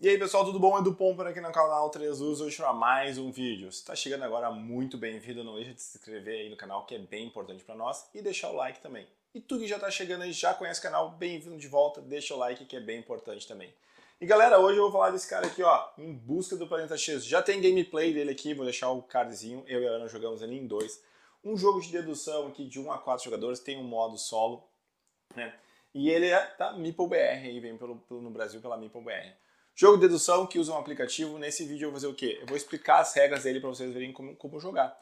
E aí pessoal, tudo bom? Edu Pomper aqui no canal 3 Us, hoje para mais um vídeo. Se está chegando agora, muito bem-vindo, não deixa de se inscrever aí no canal que é bem importante para nós e deixar o like também. E tu que já está chegando aí, já conhece o canal, bem-vindo de volta, deixa o like que é bem importante também. E galera, hoje eu vou falar desse cara aqui, ó, Em Busca do Planeta X. Já tem gameplay dele aqui, vou deixar o cardzinho, eu e a Ana jogamos ele em dois. Um jogo de dedução aqui de 1 a 4 jogadores, tem um modo solo, né? E ele é da MeepleBR, aí vem pelo, pelo, no Brasil pela MeepleBR. Jogo de dedução que usa um aplicativo. Nesse vídeo eu vou fazer o quê? Eu vou explicar as regras dele para vocês verem como, como jogar.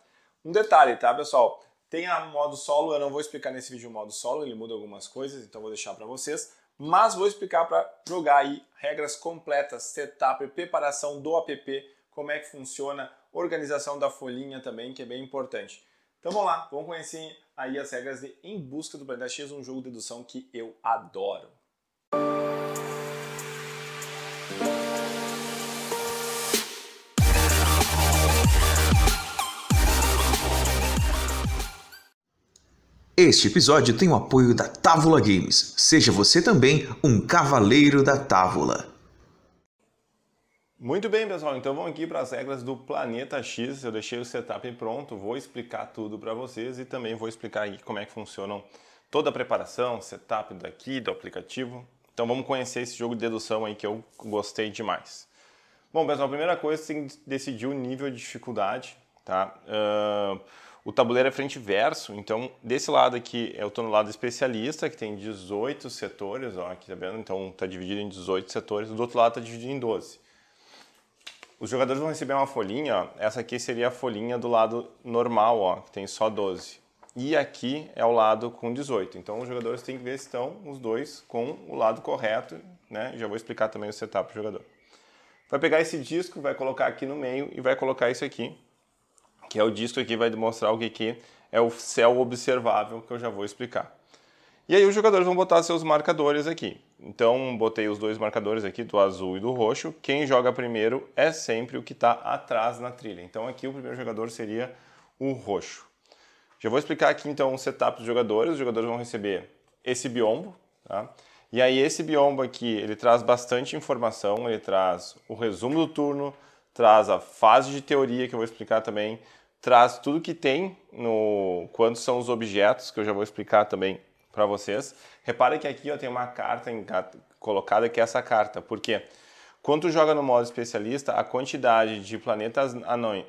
Um detalhe, tá, pessoal? Tem a modo solo, eu não vou explicar nesse vídeo o modo solo, ele muda algumas coisas, então vou deixar para vocês. Mas vou explicar para jogar aí regras completas, setup, preparação do app, como é que funciona, organização da folhinha também, que é bem importante. Então vamos lá, vamos conhecer aí as regras de Em Busca do Planeta X, um jogo de dedução que eu adoro. Este episódio tem o apoio da Távola Games. Seja você também um cavaleiro da Távola. Muito bem, pessoal. Então vamos aqui para as regras do Planeta X. Eu deixei o setup pronto, vou explicar tudo para vocês e também vou explicar aí como é que funcionam toda a preparação, setup daqui, do aplicativo. Então vamos conhecer esse jogo de dedução aí que eu gostei demais. Bom, pessoal, a primeira coisa é tem que decidir o nível de dificuldade, tá? Uh o tabuleiro é frente e verso, então desse lado aqui eu estou no lado especialista, que tem 18 setores, ó, aqui tá vendo? Então está dividido em 18 setores, do outro lado está dividido em 12. Os jogadores vão receber uma folhinha, ó, essa aqui seria a folhinha do lado normal, ó, que tem só 12. E aqui é o lado com 18. Então os jogadores têm que ver se estão os dois com o lado correto, né? Já vou explicar também o setup para o jogador. Vai pegar esse disco, vai colocar aqui no meio e vai colocar isso aqui que é o disco aqui, vai demonstrar o que, que é o céu observável, que eu já vou explicar. E aí os jogadores vão botar seus marcadores aqui. Então botei os dois marcadores aqui, do azul e do roxo. Quem joga primeiro é sempre o que está atrás na trilha. Então aqui o primeiro jogador seria o roxo. Já vou explicar aqui então o setup dos jogadores. Os jogadores vão receber esse biombo, tá? E aí esse biombo aqui, ele traz bastante informação, ele traz o resumo do turno, traz a fase de teoria que eu vou explicar também, traz tudo que tem no quantos são os objetos que eu já vou explicar também para vocês. Repara que aqui ó, tem uma carta em, colocada que é essa carta, porque quando tu joga no modo especialista, a quantidade de planetas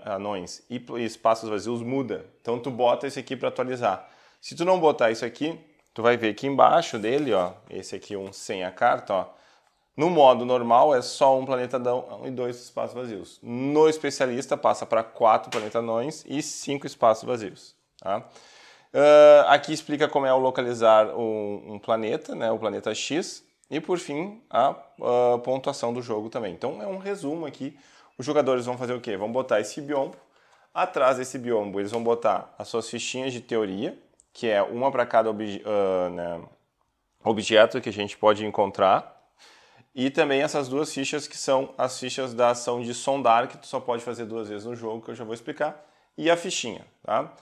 anões, e espaços vazios muda. Então tu bota esse aqui para atualizar. Se tu não botar isso aqui, tu vai ver aqui embaixo dele, ó, esse aqui um sem a carta, ó, no modo normal é só um planeta e dois espaços vazios. No especialista passa para quatro planetas anões e cinco espaços vazios. Tá? Uh, aqui explica como é o localizar um, um, planeta, né, o planeta X, e por fim a uh, pontuação do jogo também. Então é um resumo aqui. Os jogadores vão fazer o quê? Vão botar esse biombo. Atrás desse biombo eles vão botar as suas fichinhas de teoria, que é uma para cada obje uh, né, objeto que a gente pode encontrar. E também essas duas fichas que são as fichas da ação de sondar, que tu só pode fazer duas vezes no jogo, que eu já vou explicar, e a fichinha, tá?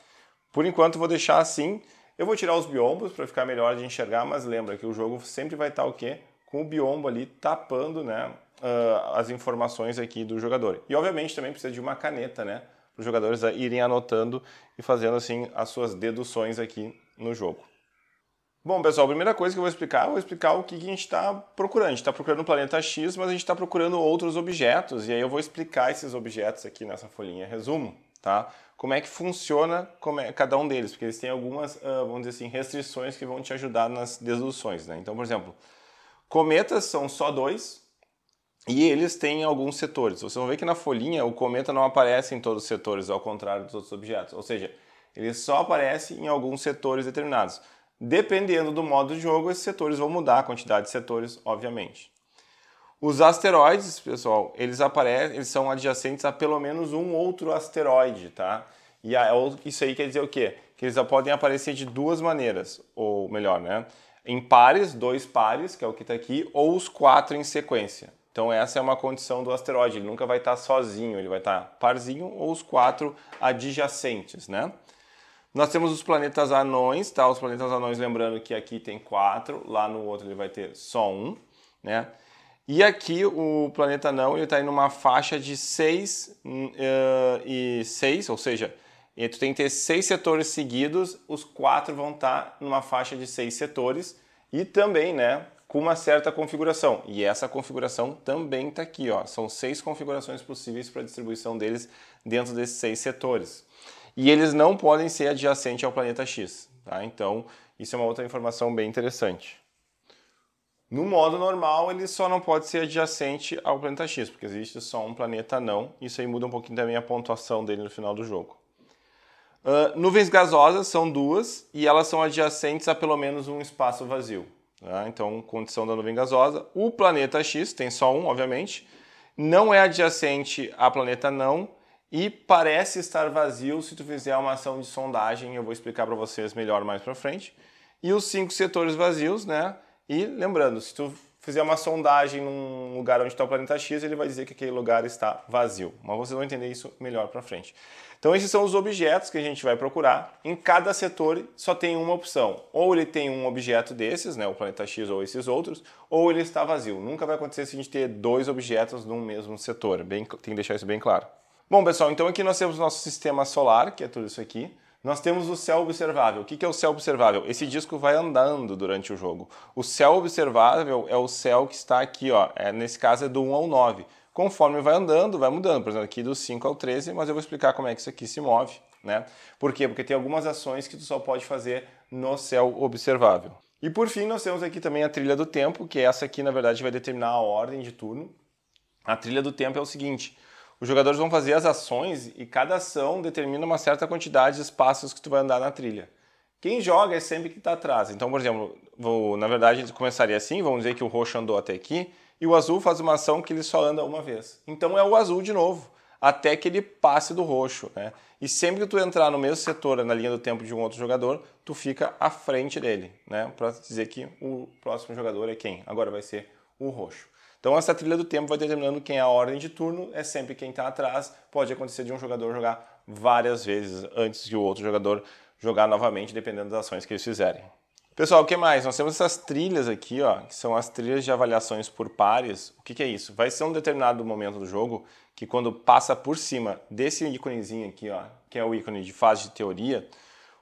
Por enquanto vou deixar assim. Eu vou tirar os biombos para ficar melhor de enxergar, mas lembra que o jogo sempre vai estar tá o quê? Com o biombo ali tapando, né, ah, as informações aqui do jogador. E obviamente também precisa de uma caneta, né, para os jogadores irem anotando e fazendo assim as suas deduções aqui no jogo. Bom, pessoal, a primeira coisa que eu vou explicar, eu vou explicar o que a gente está procurando. A gente está procurando o planeta X, mas a gente está procurando outros objetos, e aí eu vou explicar esses objetos aqui nessa folhinha resumo, tá? Como é que funciona é, cada um deles, porque eles têm algumas, ah, vamos dizer assim, restrições que vão te ajudar nas deduções, né? Então, por exemplo, cometas são só dois, e eles têm alguns setores. Vocês vão ver que na folhinha o cometa não aparece em todos os setores, ao contrário dos outros objetos. Ou seja, ele só aparece em alguns setores determinados. Dependendo do modo de jogo, esses setores vão mudar a quantidade de setores, obviamente. Os asteroides, pessoal, eles aparecem, eles são adjacentes a pelo menos um outro asteroide, tá? E isso aí quer dizer o quê? Que eles podem aparecer de duas maneiras, ou melhor, né? Em pares, dois pares, que é o que está aqui, ou os quatro em sequência. Então essa é uma condição do asteroide, ele nunca vai estar tá sozinho, ele vai estar tá parzinho ou os quatro adjacentes, né? Nós temos os planetas anões, tá? Os planetas anões, lembrando que aqui tem quatro, lá no outro ele vai ter só um, né? E aqui o planeta não, ele está em uma faixa de 6 uh, hum, eh, e 6, ou seja, eh, tu tem que ter seis setores seguidos, os quatro vão estar tá numa faixa de seis setores e também, né, com uma certa configuração. E essa configuração também está aqui, ó. São seis configurações possíveis para a distribuição deles dentro desses seis setores e eles não podem ser adjacentes ao planeta X. Tá? Então, isso é uma outra informação bem interessante. No modo normal, ele só não pode ser adjacente ao planeta X, porque existe só um planeta não. Isso aí muda um pouquinho também a pontuação dele no final do jogo. Uh, nuvens gasosas são duas e elas são adjacentes a pelo menos um espaço vazio. Tá? Então, condição da nuvem gasosa. O planeta X tem só um, obviamente. Não é adjacente a planeta não e parece estar vazio se tu fizer uma ação de sondagem, eu vou explicar para vocês melhor mais para frente. E os cinco setores vazios, né? E lembrando, se tu fizer uma sondagem num lugar onde está o planeta X, ele vai dizer que aquele lugar está vazio. Mas vocês vão entender isso melhor para frente. Então esses são os objetos que a gente vai procurar. Em cada setor só tem uma opção. Ou ele tem um objeto desses, né, o planeta X ou esses outros, ou ele está vazio. Nunca vai acontecer se a gente ter dois objetos num mesmo setor. Bem, tem que deixar isso bem claro. Bom, pessoal, então aqui nós temos nosso sistema solar, que é tudo isso aqui. Nós temos o céu observável. O que é o céu observável? Esse disco vai andando durante o jogo. O céu observável é o céu que está aqui, ó. É, nesse caso é do 1 ao 9. Conforme vai andando, vai mudando. Por exemplo, aqui do 5 ao 13, mas eu vou explicar como é que isso aqui se move. Né? Por quê? Porque tem algumas ações que tu só pode fazer no céu observável. E por fim, nós temos aqui também a trilha do tempo, que essa aqui, na verdade, vai determinar a ordem de turno. A trilha do tempo é o seguinte: os jogadores vão fazer as ações e cada ação determina uma certa quantidade de espaços que tu vai andar na trilha. Quem joga é sempre que está atrás. Então, por exemplo, vou, na verdade ele começaria assim, vamos dizer que o roxo andou até aqui, e o azul faz uma ação que ele só anda uma vez. Então é o azul de novo, até que ele passe do roxo. Né? E sempre que tu entrar no mesmo setor, na linha do tempo de um outro jogador, tu fica à frente dele, né? para dizer que o próximo jogador é quem? Agora vai ser o roxo. Então essa trilha do tempo vai determinando quem é a ordem de turno, é sempre quem está atrás. Pode acontecer de um jogador jogar várias vezes antes que o outro jogador jogar novamente, dependendo das ações que eles fizerem. Pessoal, o que mais? Nós temos essas trilhas aqui, ó, que são as trilhas de avaliações por pares. O que, que é isso? Vai ser um determinado momento do jogo que quando passa por cima desse íconezinho aqui, ó, que é o ícone de fase de teoria,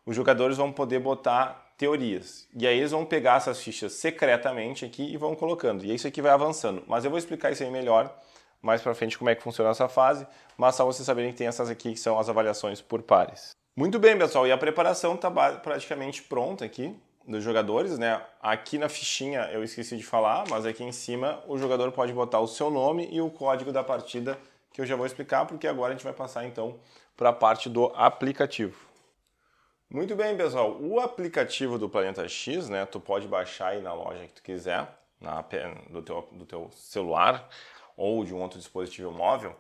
os jogadores vão poder botar teorias. E aí eles vão pegar essas fichas secretamente aqui e vão colocando. E é isso aqui vai avançando. Mas eu vou explicar isso aí melhor mais para frente como é que funciona essa fase, mas só vocês saberem que tem essas aqui que são as avaliações por pares. Muito bem, pessoal, e a preparação está praticamente pronta aqui dos jogadores, né? Aqui na fichinha eu esqueci de falar, mas aqui em cima o jogador pode botar o seu nome e o código da partida que eu já vou explicar, porque agora a gente vai passar então para a parte do aplicativo. Muito bem, pessoal. O aplicativo do Planeta X, né? Tu pode baixar aí na loja que tu quiser, na, do, teu, do teu celular ou de um outro dispositivo móvel.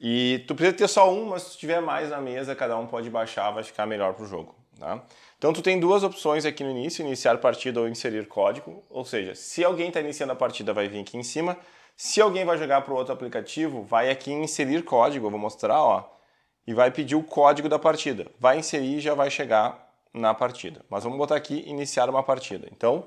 E tu precisa ter só um, mas se tiver mais na mesa, cada um pode baixar, vai ficar melhor pro jogo. Tá? Então tu tem duas opções aqui no início, iniciar partida ou inserir código. Ou seja, se alguém está iniciando a partida, vai vir aqui em cima. Se alguém vai jogar para outro aplicativo, vai aqui em inserir código. Eu vou mostrar, ó e vai pedir o código da partida. Vai inserir e já vai chegar na partida. Mas vamos botar aqui iniciar uma partida. Então,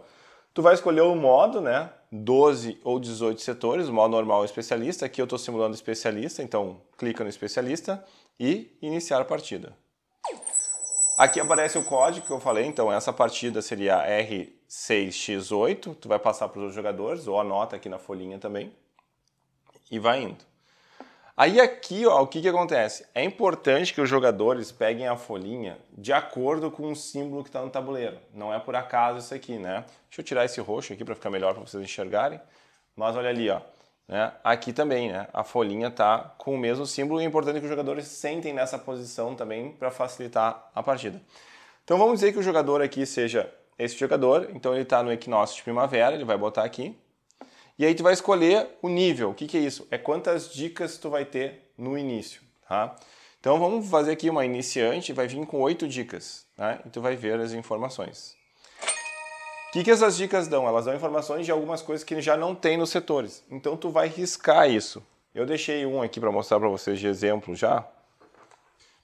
tu vai escolher o modo, né? 12 ou 18 setores, modo normal ou especialista. Aqui eu estou simulando especialista, então clica no especialista e iniciar a partida. Aqui aparece o código que eu falei, então essa partida seria R6X8. Tu vai passar para os jogadores ou anota aqui na folhinha também e vai indo. Aí aqui, ó, o que, que acontece? É importante que os jogadores peguem a folhinha de acordo com o símbolo que está no tabuleiro. Não é por acaso isso aqui, né? Deixa eu tirar esse roxo aqui para ficar melhor para vocês enxergarem. Mas olha ali, ó. Né? Aqui também, né? A folhinha está com o mesmo símbolo e é importante que os jogadores sentem nessa posição também para facilitar a partida. Então vamos dizer que o jogador aqui seja esse jogador. Então ele está no equinócio de primavera, ele vai botar aqui. E aí tu vai escolher o nível. O que, que é isso? É quantas dicas tu vai ter no início, tá? Então vamos fazer aqui uma iniciante, vai vir com oito dicas, né? E tu vai ver as informações. O que, que essas dicas dão? Elas dão informações de algumas coisas que já não tem nos setores. Então tu vai riscar isso. Eu deixei um aqui para mostrar para vocês de exemplo já.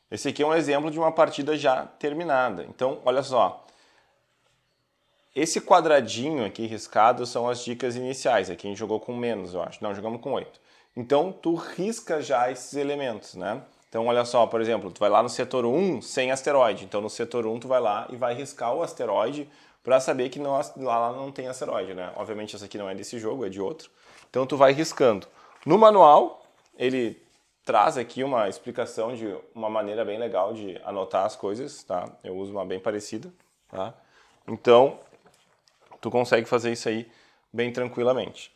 Esse aqui é um exemplo de uma partida já terminada. Então, olha só, esse quadradinho aqui riscado são as dicas iniciais. Aqui é a gente jogou com menos, eu acho. Não, jogamos com oito Então, tu risca já esses elementos, né? Então, olha só, por exemplo, tu vai lá no setor 1 sem asteroide. Então, no setor 1 tu vai lá e vai riscar o asteroide para saber que não, lá não tem asteroide, né? Obviamente, essa aqui não é desse jogo, é de outro. Então, tu vai riscando. No manual, ele traz aqui uma explicação de uma maneira bem legal de anotar as coisas, tá? Eu uso uma bem parecida, tá? Então, tu consegue fazer isso aí bem tranquilamente.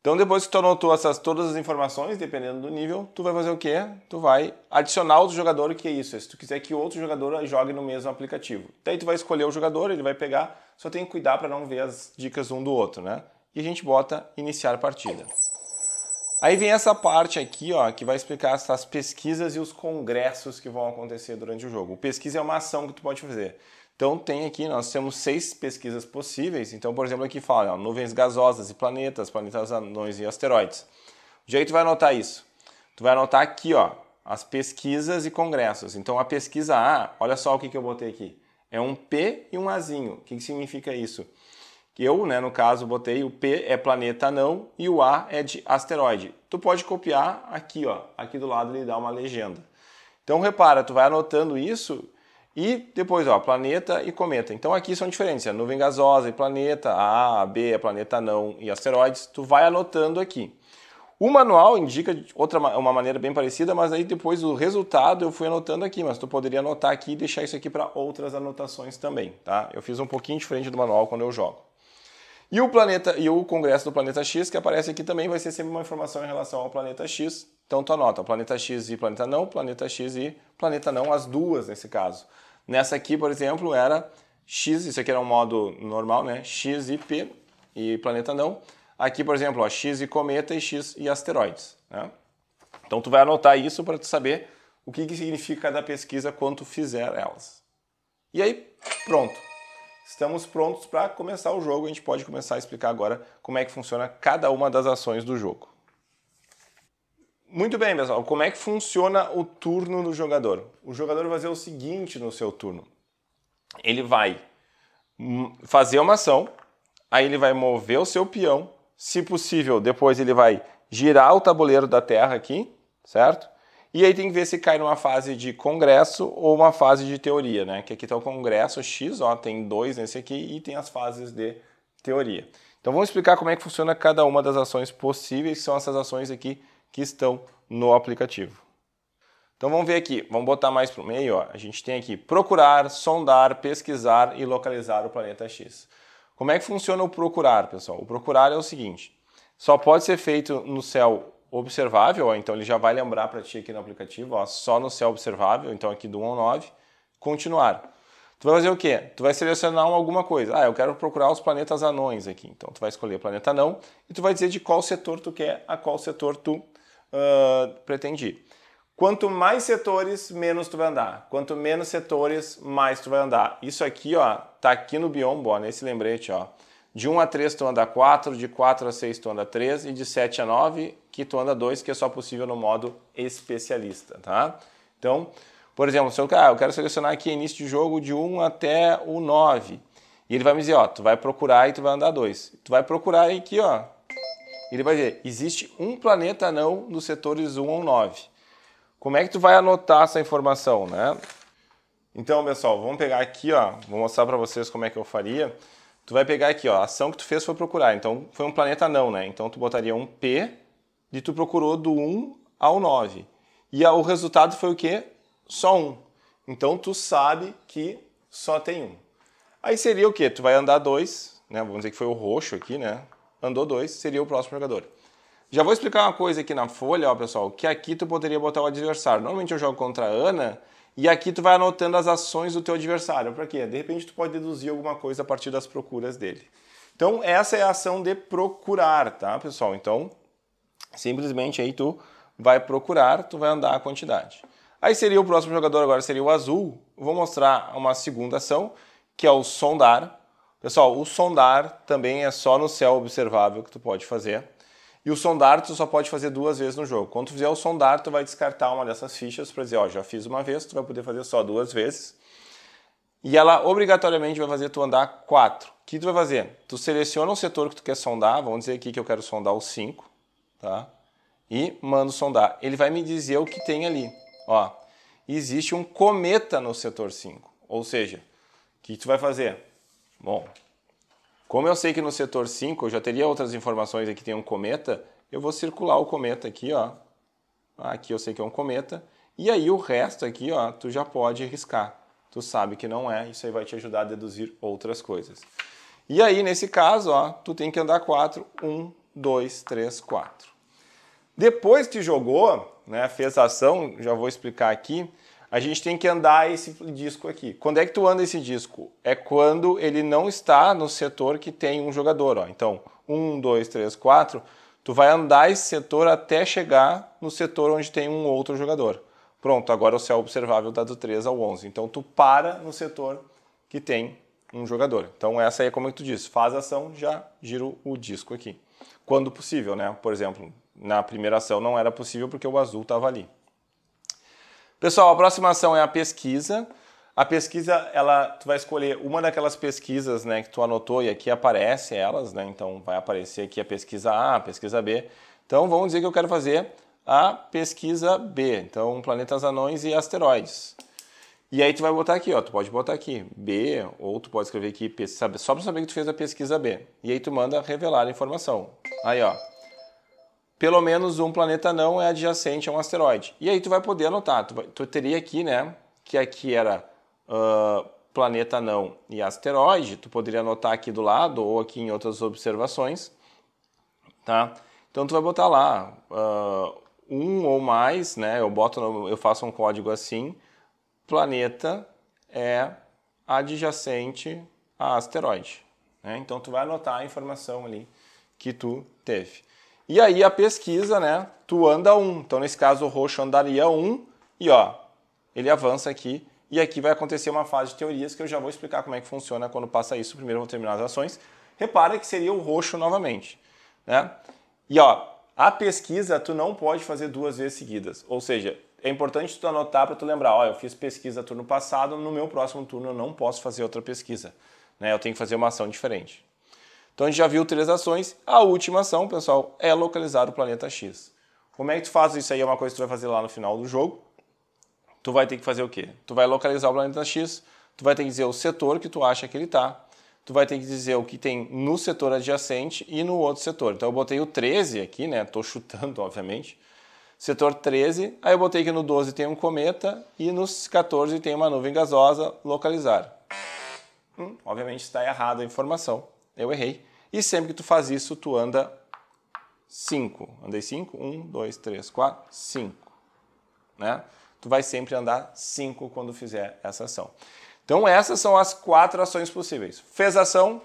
Então, depois que tu anotou essas, todas as informações, dependendo do nível, tu vai fazer o quê? Tu vai adicionar outro jogador, o que é isso? Se tu quiser que outro jogador jogue no mesmo aplicativo. Daí tu vai escolher o jogador, ele vai pegar, só tem que cuidar para não ver as dicas um do outro, né? E a gente bota iniciar partida. Aí vem essa parte aqui, ó, que vai explicar essas pesquisas e os congressos que vão acontecer durante o jogo. O pesquisa é uma ação que tu pode fazer. Então tem aqui, nós temos seis pesquisas possíveis. Então, por exemplo, aqui fala ó, nuvens gasosas e planetas, planetas anões e asteroides. De jeito tu vai anotar isso? Tu vai anotar aqui, ó, as pesquisas e congressos. Então a pesquisa A, olha só o que, que eu botei aqui. É um P e um Azinho. O que, que significa isso? eu, né, no caso, botei o P é planeta não e o A é de asteroide. Tu pode copiar aqui, ó, aqui do lado ele dá uma legenda. Então repara, tu vai anotando isso e depois, ó, planeta e cometa. Então aqui são diferentes, é a nuvem gasosa e planeta, a A, a B, a planeta não e asteroides. Tu vai anotando aqui. O manual indica outra uma maneira bem parecida, mas aí depois o resultado eu fui anotando aqui, mas tu poderia anotar aqui e deixar isso aqui para outras anotações também, tá? Eu fiz um pouquinho diferente do manual quando eu jogo. E o planeta e o congresso do planeta X que aparece aqui também vai ser sempre uma informação em relação ao planeta X. Então tu anota planeta X e planeta não, planeta X e planeta não, as duas nesse caso. Nessa aqui, por exemplo, era X, isso aqui era um modo normal, né? X e P, e planeta não. Aqui, por exemplo, ó, X e cometa e X e asteroides. Né? Então tu vai anotar isso para tu saber o que, que significa cada pesquisa quando tu fizer elas. E aí, pronto. Estamos prontos para começar o jogo. A gente pode começar a explicar agora como é que funciona cada uma das ações do jogo. Muito bem, pessoal. Como é que funciona o turno do jogador? O jogador vai fazer o seguinte no seu turno. Ele vai hum, fazer uma ação, aí ele vai mover o seu peão, se possível, depois ele vai girar o tabuleiro da terra aqui, certo? E aí tem que ver se cai numa fase de congresso ou uma fase de teoria, né? Que aqui está o congresso X, ó, tem dois nesse aqui e tem as fases de teoria. Então vamos explicar como é que funciona cada uma das ações possíveis, que são essas ações aqui que estão no aplicativo. Então vamos ver aqui, vamos botar mais para o meio. Ó. A gente tem aqui procurar, sondar, pesquisar e localizar o planeta X. Como é que funciona o procurar, pessoal? O procurar é o seguinte: só pode ser feito no céu observável, ó, então ele já vai lembrar para ti aqui no aplicativo, ó, só no céu observável, então aqui do 1 ao 9, continuar. Tu vai fazer o quê? Tu vai selecionar alguma coisa. Ah, eu quero procurar os planetas anões aqui. Então tu vai escolher planeta anão e tu vai dizer de qual setor tu quer, a qual setor tu uh, ah, pretende Quanto mais setores, menos tu vai andar. Quanto menos setores, mais tu vai andar. Isso aqui, ó, tá aqui no biombo, ó, nesse lembrete, ó. De 1 a 3 tu anda 4, de 4 a 6 tu anda 3 e de 7 a 9 que tu anda 2, que é só possível no modo especialista, tá? Então, por exemplo, se eu, ah, eu quero selecionar aqui início de jogo de 1 até o 9. E ele vai me dizer, ó, tu vai procurar e tu vai andar 2. Tu vai procurar aqui, ó, ele vai dizer, existe um planeta anão nos setores 1 ao 9. Como é que tu vai anotar essa informação, né? Então, pessoal, vamos pegar aqui, ó, vou mostrar para vocês como é que eu faria. Tu vai pegar aqui, ó, a ação que tu fez foi procurar, então foi um planeta anão, né? Então tu botaria um P e tu procurou do 1 ao 9. E ah, o resultado foi o quê? Só um. Então tu sabe que só tem um. Aí seria o quê? Tu vai andar dois, né? Vamos dizer que foi o roxo aqui, né? andou 2, seria o próximo jogador. Já vou explicar uma coisa aqui na folha, ó, pessoal, que aqui tu poderia botar o adversário. Normalmente eu jogo contra a Ana e aqui tu vai anotando as ações do teu adversário. Para quê? De repente tu pode deduzir alguma coisa a partir das procuras dele. Então essa é a ação de procurar, tá, pessoal? Então simplesmente aí tu vai procurar, tu vai andar a quantidade. Aí seria o próximo jogador agora seria o azul. Vou mostrar uma segunda ação, que é o sondar. Pessoal, o sondar também é só no céu observável que tu pode fazer. E o sondar tu só pode fazer duas vezes no jogo. Quando tu fizer o sondar, tu vai descartar uma dessas fichas para dizer, ó, já fiz uma vez, tu vai poder fazer só duas vezes. E ela obrigatoriamente vai fazer tu andar quatro. O que tu vai fazer? Tu seleciona um setor que tu quer sondar, vamos dizer aqui que eu quero sondar o 5, tá? E mando sondar. Ele vai me dizer o que tem ali. Ó, existe um cometa no setor 5. Ou seja, o que tu vai fazer? Bom, como eu sei que no setor 5 eu já teria outras informações aqui, tem um cometa, eu vou circular o cometa aqui, ó. Ah, aqui eu sei que é um cometa. E aí o resto aqui, ó, tu já pode riscar. Tu sabe que não é, isso aí vai te ajudar a deduzir outras coisas. E aí, nesse caso, ó, tu tem que andar 4, 1, 2, 3, 4. Depois que jogou, né, fez a ação, já vou explicar aqui, a gente tem que andar esse disco aqui. Quando é que tu anda esse disco? É quando ele não está no setor que tem um jogador. Ó. Então, 1, 2, 3, 4, tu vai andar esse setor até chegar no setor onde tem um outro jogador. Pronto, agora o céu observável está do 3 ao 11. Então, tu para no setor que tem um jogador. Então, essa aí é como é tu diz, faz ação, já giro o disco aqui. Quando possível, né? Por exemplo, na primeira ação não era possível porque o azul estava ali. Pessoal, a próxima ação é a pesquisa. A pesquisa, ela, tu vai escolher uma daquelas pesquisas né, que tu anotou e aqui aparece elas, né? Então vai aparecer aqui a pesquisa A, a pesquisa B. Então vamos dizer que eu quero fazer a pesquisa B. Então planetas anões e asteroides. E aí tu vai botar aqui, ó, tu pode botar aqui B, ou tu pode escrever aqui só para saber que tu fez a pesquisa B. E aí tu manda revelar a informação. Aí, ó, pelo menos um planeta não é adjacente a um asteroide. E aí tu vai poder anotar, tu, tu teria aqui, né, que aqui era uh, planeta não e asteroide, tu poderia anotar aqui do lado ou aqui em outras observações, tá? Então tu vai botar lá uh, um ou mais, né, eu, boto no, eu faço um código assim, planeta é adjacente a asteroide. Né? Então tu vai anotar a informação ali que tu teve. E aí a pesquisa, né? Tu anda um. Então, nesse caso, o roxo andaria um e ó, ele avança aqui. E aqui vai acontecer uma fase de teorias que eu já vou explicar como é que funciona quando passa isso. Primeiro eu vou terminar as ações. Repara que seria o roxo novamente, né? E ó, a pesquisa tu não pode fazer duas vezes seguidas. Ou seja, é importante tu anotar para tu lembrar, ó, eu fiz pesquisa turno passado, no meu próximo turno eu não posso fazer outra pesquisa. Né? Eu tenho que fazer uma ação diferente. Então a gente já viu três ações. A última ação, pessoal, é localizar o planeta X. Como é que tu faz isso aí? É uma coisa que tu vai fazer lá no final do jogo. Tu vai ter que fazer o quê? Tu vai localizar o planeta X, tu vai ter que dizer o setor que tu acha que ele está, tu vai ter que dizer o que tem no setor adjacente e no outro setor. Então eu botei o 13 aqui, né? Estou chutando, obviamente. Setor 13, aí eu botei que no 12 tem um cometa e nos 14 tem uma nuvem gasosa, localizar. Hum, obviamente está errada a informação eu errei. E sempre que tu faz isso, tu anda 5. Andei 5, 1, 2, 3, 4, 5. Né? Tu vai sempre andar 5 quando fizer essa ação. Então essas são as quatro ações possíveis. Fez ação,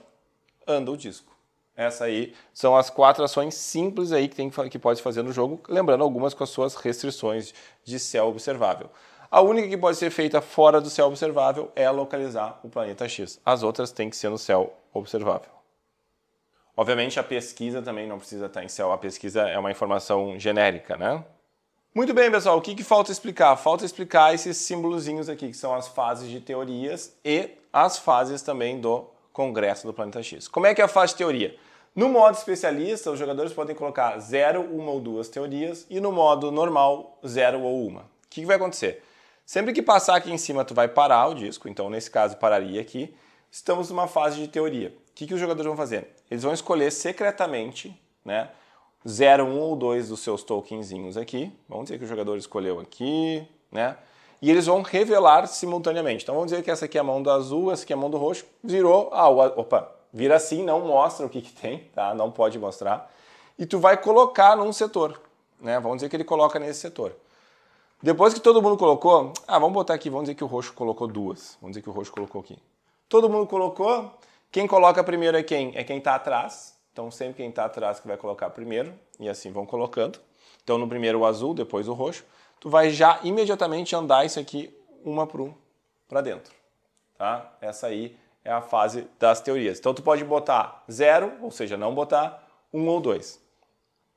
anda o disco. Essa aí são as quatro ações simples aí que, tem, que pode fazer no jogo, lembrando algumas com as suas restrições de céu observável. A única que pode ser feita fora do céu observável é localizar o planeta X. As outras têm que ser no céu observável. Obviamente, a pesquisa também não precisa estar em céu, a pesquisa é uma informação genérica, né? Muito bem, pessoal, o que, que falta explicar? Falta explicar esses símbolozinhos aqui, que são as fases de teorias e as fases também do Congresso do Planeta X. Como é que é a fase de teoria? No modo especialista, os jogadores podem colocar zero, uma ou duas teorias, e no modo normal, zero ou uma. O que, que vai acontecer? Sempre que passar aqui em cima, tu vai parar o disco, então nesse caso pararia aqui, estamos numa fase de teoria. O que, que os jogadores vão fazer? Eles vão escolher secretamente, né? 0, 1 um ou 2 dos seus tokenzinhos aqui. Vamos dizer que o jogador escolheu aqui, né? E eles vão revelar simultaneamente. Então vamos dizer que essa aqui é a mão do azul, essa aqui é a mão do roxo. Virou, ah, opa, vira assim, não mostra o que, que tem, tá? Não pode mostrar. E tu vai colocar num setor, né? Vamos dizer que ele coloca nesse setor. Depois que todo mundo colocou, ah, vamos botar aqui, vamos dizer que o roxo colocou duas. Vamos dizer que o roxo colocou aqui. Todo mundo colocou? Quem coloca primeiro é quem? É quem está atrás. Então, sempre quem está atrás que vai colocar primeiro. E assim vão colocando. Então, no primeiro o azul, depois o roxo. Tu vai já imediatamente andar isso aqui uma por um para dentro. Tá? Essa aí é a fase das teorias. Então, tu pode botar zero, ou seja, não botar um ou dois.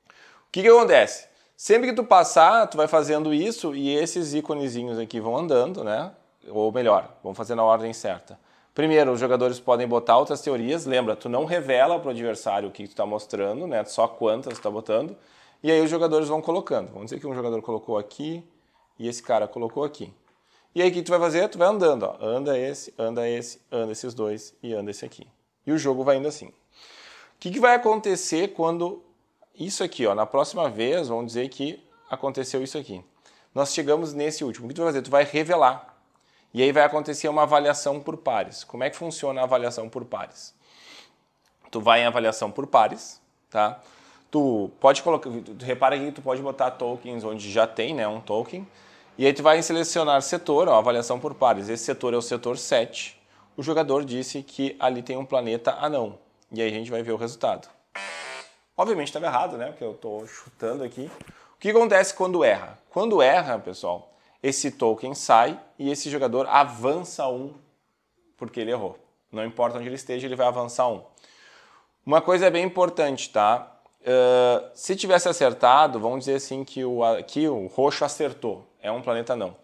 O que, que acontece? Sempre que tu passar, tu vai fazendo isso e esses íconezinhos aqui vão andando, né? Ou melhor, vão fazer na ordem certa. Primeiro, os jogadores podem botar outras teorias. Lembra, tu não revela para o adversário o que tu está mostrando, né? só quantas tu está botando. E aí os jogadores vão colocando. Vamos dizer que um jogador colocou aqui e esse cara colocou aqui. E aí o que tu vai fazer? Tu vai andando. Ó. Anda esse, anda esse, anda esses dois e anda esse aqui. E o jogo vai indo assim. O que, que vai acontecer quando isso aqui, ó, na próxima vez, vamos dizer que aconteceu isso aqui. Nós chegamos nesse último. O que tu vai fazer? Tu vai revelar. E aí vai acontecer uma avaliação por pares. Como é que funciona a avaliação por pares? Tu vai em avaliação por pares, tá? Tu pode colocar, tu repara aqui, tu pode botar tokens onde já tem, né, um token. E aí tu vai selecionar setor, ó, avaliação por pares. Esse setor é o setor 7. O jogador disse que ali tem um planeta anão. E aí a gente vai ver o resultado. Obviamente estava errado, né? Porque eu estou chutando aqui. O que acontece quando erra? Quando erra, pessoal, esse token sai e esse jogador avança um porque ele errou. Não importa onde ele esteja, ele vai avançar um. Uma coisa bem importante, tá? Uh, se tivesse acertado, vamos dizer assim que o, aqui o roxo acertou, é um planeta não.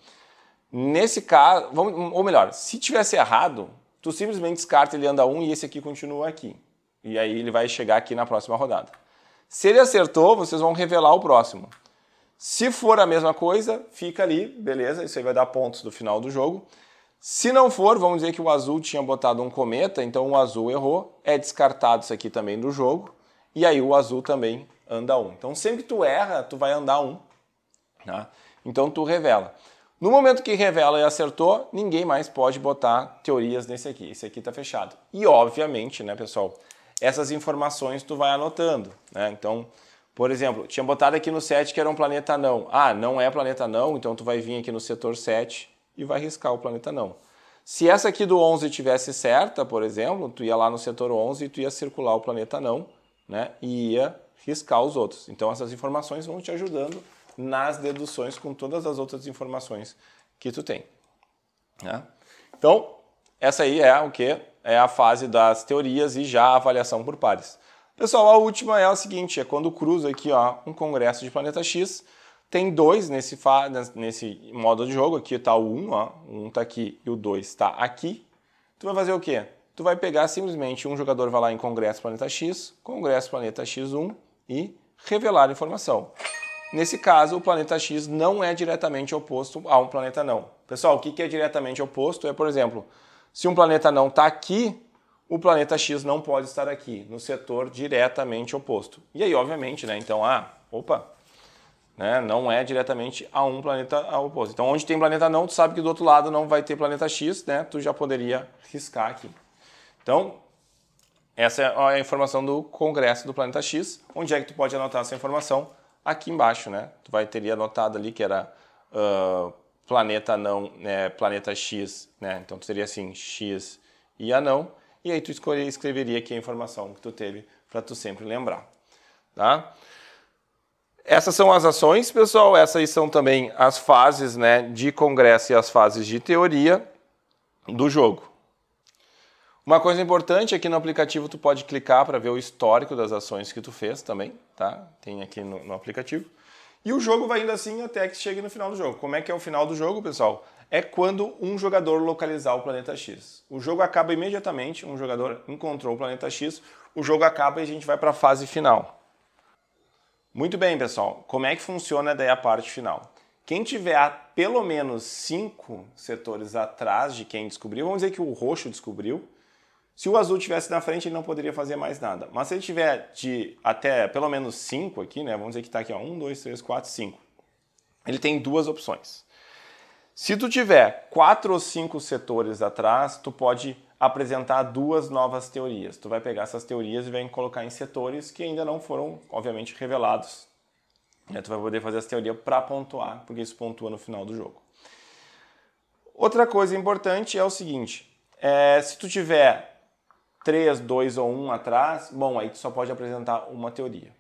Nesse caso, vamos, ou melhor, se tivesse errado, tu simplesmente descarta ele anda um e esse aqui continua aqui. E aí ele vai chegar aqui na próxima rodada. Se ele acertou, vocês vão revelar o próximo. Se for a mesma coisa, fica ali, beleza, isso aí vai dar pontos do final do jogo. Se não for, vamos dizer que o azul tinha botado um cometa, então o azul errou, é descartado isso aqui também do jogo, e aí o azul também anda Um. Então sempre que tu erra, tu vai andar um, né? então tu revela. No momento que revela e acertou, ninguém mais pode botar teorias nesse aqui, esse aqui está fechado. E obviamente, né pessoal, essas informações tu vai anotando, né? então por exemplo, tinha botado aqui no 7 que era um planeta não. Ah, não é planeta não, então tu vai vir aqui no setor 7 e vai riscar o planeta não. Se essa aqui do 11 tivesse certa, por exemplo, tu ia lá no setor 11 e tu ia circular o planeta não, né? E ia riscar os outros. Então essas informações vão te ajudando nas deduções com todas as outras informações que tu tem. Né? Então, essa aí é o que? É a fase das teorias e já a avaliação por pares. Pessoal, a última é a seguinte, é quando cruza aqui ó, um congresso de planeta X, tem dois nesse, nesse modo de jogo, aqui está o 1, um, ó, um tá aqui e o 2 está aqui. Tu vai fazer o quê? Tu vai pegar simplesmente um jogador vai lá em congresso planeta X, congresso planeta X1 e revelar a informação. Nesse caso, o planeta X não é diretamente oposto a um planeta não. Pessoal, o que é diretamente oposto? É, por exemplo, se um planeta não está aqui, o planeta X não pode estar aqui, no setor diretamente oposto. E aí, obviamente, né? Então, ah, opa, né? não é diretamente a um planeta oposto. Então, onde tem planeta não, tu sabe que do outro lado não vai ter planeta X, né? Tu já poderia riscar aqui. Então, essa é a informação do congresso do planeta X. Onde é que tu pode anotar essa informação? Aqui embaixo, né? Tu vai teria anotado ali que era uh, planeta não, né? planeta X, né? Então, tu teria assim, X e anão e aí tu escreveria aqui a informação que tu teve para tu sempre lembrar, tá? Essas são as ações, pessoal. Essas são também as fases, né, de congresso e as fases de teoria do jogo. Uma coisa importante aqui é no aplicativo tu pode clicar para ver o histórico das ações que tu fez também, tá? Tem aqui no, no aplicativo. E o jogo vai indo assim até que chegue no final do jogo. Como é que é o final do jogo, pessoal? é quando um jogador localizar o planeta X. O jogo acaba imediatamente, um jogador encontrou o planeta X, o jogo acaba e a gente vai para a fase final. Muito bem, pessoal. Como é que funciona daí a parte final? Quem tiver pelo menos cinco setores atrás de quem descobriu, vamos dizer que o roxo descobriu, se o azul tivesse na frente, ele não poderia fazer mais nada. Mas se ele tiver de até pelo menos 5 aqui, né? Vamos dizer que está aqui, ó, 1, 2, 3, 4, 5. Ele tem duas opções. Se tu tiver quatro ou cinco setores atrás, tu pode apresentar duas novas teorias. Tu vai pegar essas teorias e vai colocar em setores que ainda não foram, obviamente, revelados. E né? tu vai poder fazer essa teoria para pontuar, porque isso pontua no final do jogo. Outra coisa importante é o seguinte: é, se tu tiver três, dois ou um atrás, bom, aí tu só pode apresentar uma teoria.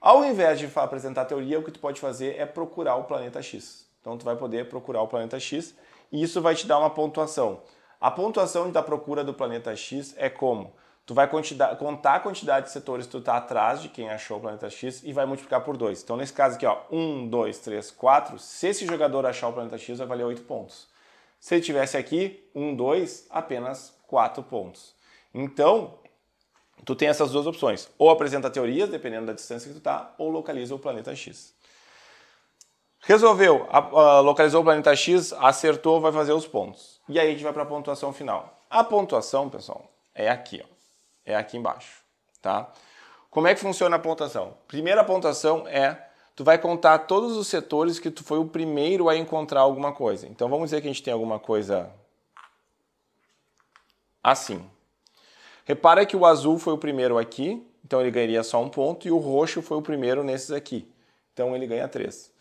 Ao invés de apresentar teoria, o que tu pode fazer é procurar o planeta X. Então tu vai poder procurar o planeta X e isso vai te dar uma pontuação. A pontuação da procura do planeta X é como? Tu vai contar a quantidade de setores que tu está atrás de quem achou o planeta X e vai multiplicar por 2. Então, nesse caso aqui, ó, 1, 2, 3, 4. Se esse jogador achar o planeta X, vai valer 8 pontos. Se ele estivesse aqui, 1, 2, apenas 4 pontos. Então, tu tem essas duas opções. Ou apresenta teorias, dependendo da distância que tu está, ou localiza o planeta X. Resolveu, localizou o planeta X, acertou, vai fazer os pontos. E aí a gente vai para a pontuação final. A pontuação, pessoal, é aqui, ó. É aqui embaixo, tá? Como é que funciona a pontuação? Primeira pontuação é tu vai contar todos os setores que tu foi o primeiro a encontrar alguma coisa. Então vamos dizer que a gente tem alguma coisa assim. Repara que o azul foi o primeiro aqui, então ele ganharia só um ponto, e o roxo foi o primeiro nesses aqui, então ele ganha três.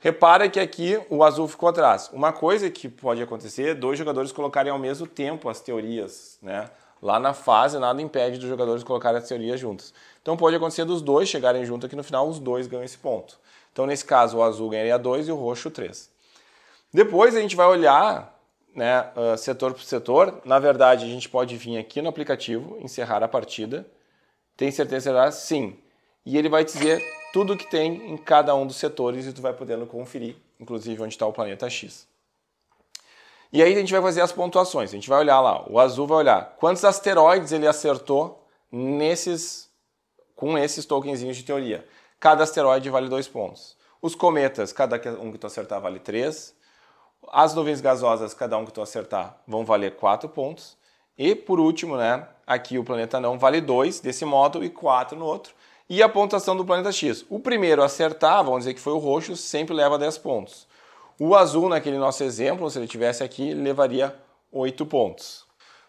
Repara que aqui o azul ficou atrás. Uma coisa que pode acontecer é dois jogadores colocarem ao mesmo tempo as teorias, né? Lá na fase, nada impede dos jogadores colocarem as teorias juntas. Então pode acontecer dos dois chegarem junto aqui no final, os dois ganham esse ponto. Então nesse caso o azul ganharia 2 e o roxo 3. Depois a gente vai olhar né, ah, setor por setor. Na verdade a gente pode vir aqui no aplicativo, encerrar a partida. Tem certeza que será? Sim. E ele vai dizer tudo que tem em cada um dos setores e tu vai podendo conferir, inclusive onde está o planeta X. E aí a gente vai fazer as pontuações. A gente vai olhar lá, o azul vai olhar quantos asteroides ele acertou nesses com esses tokenzinhos de teoria. Cada asteroide vale dois pontos. Os cometas, cada um que tu acertar vale três. As nuvens gasosas, cada um que tu acertar, vão valer quatro pontos. E por último, né, aqui o planeta não vale dois desse modo e quatro no outro e a pontuação do planeta X. O primeiro acertar, vamos dizer que foi o roxo, sempre leva 10 pontos. O azul, naquele nosso exemplo, se ele tivesse aqui, levaria 8 pontos.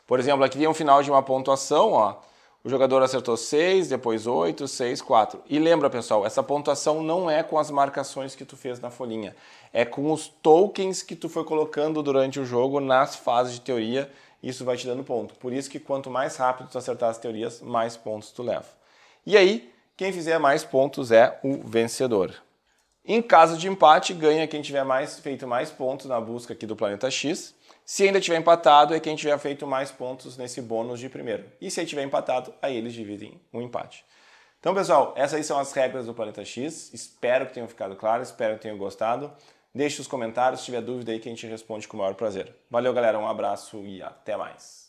Por exemplo, aqui tem um final de uma pontuação, ó. O jogador acertou 6, depois 8, 6, 4. E lembra, pessoal, essa pontuação não é com as marcações que tu fez na folhinha, é com os tokens que tu foi colocando durante o jogo nas fases de teoria, isso vai te dando ponto. Por isso que quanto mais rápido tu acertar as teorias, mais pontos tu leva. E aí, quem fizer mais pontos é o vencedor. Em caso de empate, ganha quem tiver mais, feito mais pontos na busca aqui do planeta X. Se ainda tiver empatado, é quem tiver feito mais pontos nesse bônus de primeiro. E se tiver empatado, aí eles dividem o um empate. Então, pessoal, essas aí são as regras do Planeta X. Espero que tenham ficado claro, espero que tenham gostado. Deixe os comentários, se tiver dúvida aí que a gente responde com o maior prazer. Valeu, galera, um abraço e até mais.